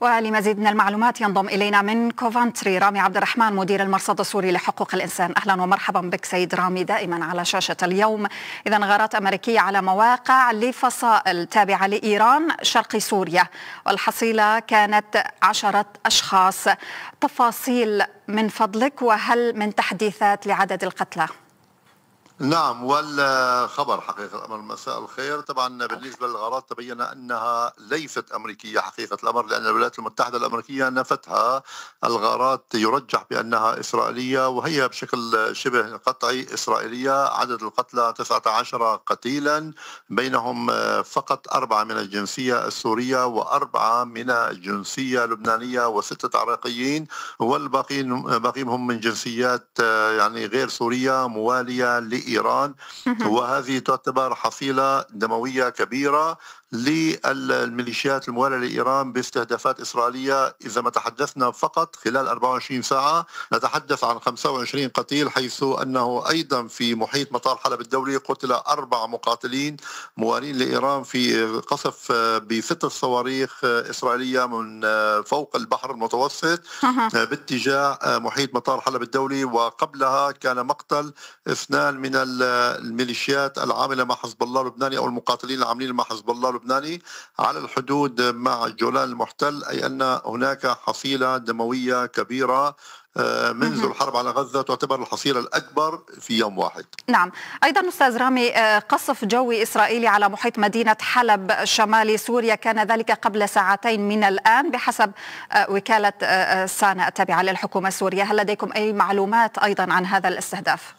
ولمزيد من المعلومات ينضم إلينا من كوفانتري رامي عبد الرحمن مدير المرصد السوري لحقوق الإنسان أهلا ومرحبا بك سيد رامي دائما على شاشة اليوم إذا غارات أمريكية على مواقع لفصائل تابعة لإيران شرق سوريا والحصيلة كانت عشرة أشخاص تفاصيل من فضلك وهل من تحديثات لعدد القتلى؟ نعم والخبر حقيقة الأمر مساء الخير طبعا بالنسبة للغارات تبين أنها ليست أمريكية حقيقة الأمر لأن الولايات المتحدة الأمريكية نفتها الغارات يرجح بأنها إسرائيلية وهي بشكل شبه قطعي إسرائيلية عدد القتلى 19 قتيلا بينهم فقط أربعة من الجنسية السورية وأربعة من الجنسية اللبنانية وستة عراقيين والباقيين باقيهم من جنسيات يعني غير سورية موالية ل ايران وهذه تعتبر حصيله دمويه كبيره للميليشيات الموالية لإيران باستهدافات إسرائيلية إذا ما تحدثنا فقط خلال 24 ساعة نتحدث عن 25 قتيل حيث أنه أيضا في محيط مطار حلب الدولي قتل أربع مقاتلين موالين لإيران في قصف بست صواريخ إسرائيلية من فوق البحر المتوسط باتجاه محيط مطار حلب الدولي وقبلها كان مقتل اثنان من الميليشيات العاملة مع حزب الله اللبناني أو المقاتلين العاملين مع حزب الله اللبناني على الحدود مع الجولان المحتل اي ان هناك حصيله دمويه كبيره آه، منذ الحرب على غزة تعتبر الحصيلة الأكبر في يوم واحد نعم أيضا أستاذ رامي آه، قصف جوي إسرائيلي على محيط مدينة حلب شمال سوريا كان ذلك قبل ساعتين من الآن بحسب آه، وكالة سانا التابعة للحكومة السورية هل لديكم أي معلومات أيضا عن هذا الاستهداف؟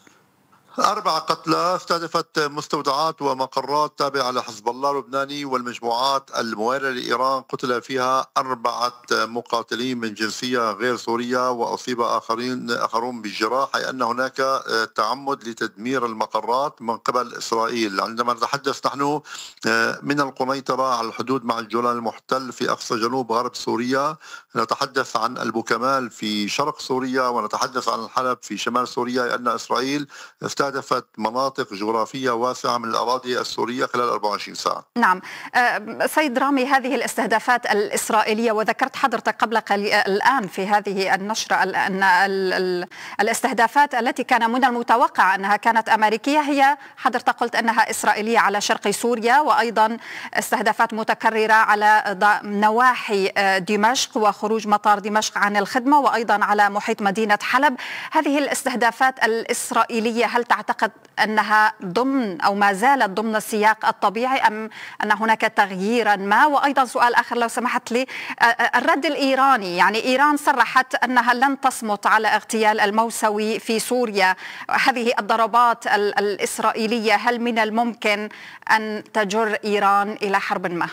أربعة قتلى استهدفت مستودعات ومقرات تابعة لحزب الله اللبناني والمجموعات الموالية لإيران قتل فيها أربعة مقاتلين من جنسية غير سورية وأصيب آخرين آخرون بالجراح أي أن هناك تعمد لتدمير المقرات من قبل إسرائيل عندما نتحدث نحن آه، من القنيطرة على الحدود مع الجولان المحتل في أقصى جنوب غرب سوريا نتحدث عن البوكمال في شرق سوريا ونتحدث عن الحلب في شمال سوريا لأن إسرائيل استهدفت استهدفت مناطق جغرافية واسعة من الأراضي السورية خلال 24 ساعة نعم أه، سيد رامي هذه الاستهدافات الإسرائيلية وذكرت حضرتك قبل قليل الآن في هذه النشرة أن الاستهدافات التي كان من المتوقع أنها كانت أمريكية هي حضرتك قلت أنها إسرائيلية على شرق سوريا وأيضا استهدافات متكررة على نواحي أه، دمشق وخروج مطار دمشق عن الخدمة وأيضا على محيط مدينة حلب هذه الاستهدافات الإسرائيلية هل تعتقد أنها ضمن أو ما زالت ضمن السياق الطبيعي أم أن هناك تغييرا ما وأيضا سؤال آخر لو سمحت لي الرد الإيراني يعني إيران صرحت أنها لن تصمت على اغتيال الموسوي في سوريا هذه الضربات الإسرائيلية هل من الممكن أن تجر إيران إلى حرب ما؟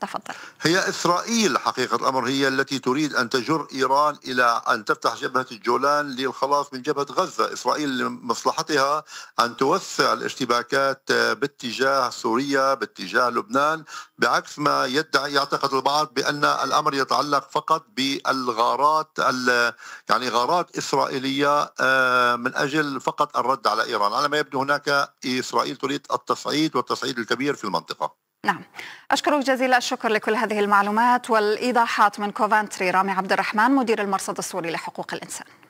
تفضل هي إسرائيل حقيقة الأمر هي التي تريد أن تجر إيران إلى أن تفتح جبهة الجولان للخلاص من جبهة غزة إسرائيل لمصلحتها أن توسع الاشتباكات باتجاه سوريا باتجاه لبنان بعكس ما يدعي يعتقد البعض بأن الأمر يتعلق فقط بالغارات يعني غارات إسرائيلية آه، من أجل فقط الرد على إيران على ما يبدو هناك إسرائيل تريد التصعيد والتصعيد الكبير في المنطقة نعم أشكرك جزيل الشكر لكل هذه المعلومات والإيضاحات من كوفانتري رامي عبد الرحمن مدير المرصد السوري لحقوق الإنسان